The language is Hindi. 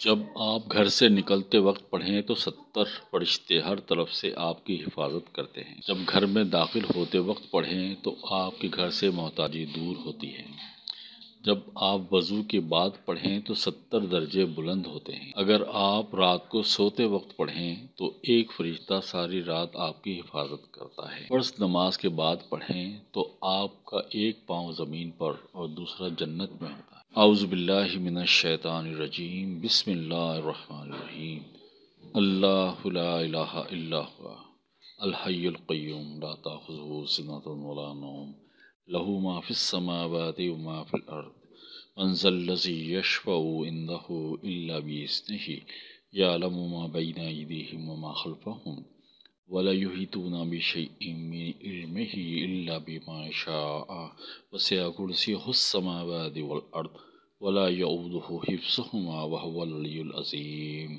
जब आप घर से निकलते वक्त पढ़ें तो सत्तर फरिश्ते हर तरफ से आपकी हिफाजत करते हैं जब घर में दाखिल होते वक्त पढ़ें तो आपके घर से मोहताजी दूर होती है जब आप वज़ू के बाद पढ़ें तो सत्तर दर्जे बुलंद होते हैं अगर आप रात को सोते वक्त पढ़ें तो एक फरिश्ता सारी रात आपकी हिफाजत करता है फर्ज नमाज के बाद पढ़ें तो आपका एक पाँव ज़मीन पर और दूसरा जन्नत में होता है आउज़बिल्लिमिनशैतानरजीम बसमीम अल्लाह अलहैल्क़यूम लाता हजूसनातनवलानोम लहू माफ़िसमावत माफ़िलर्द मंजल्लजी यशफ़ाऊ इंदहू इल्ला बीसनही यालम माबैन ईदीम वला युहितूना बिशा वसया कुर्सी हुसमावाद वला यऊदहु हिफ्सहुमा वहवल अज़ीम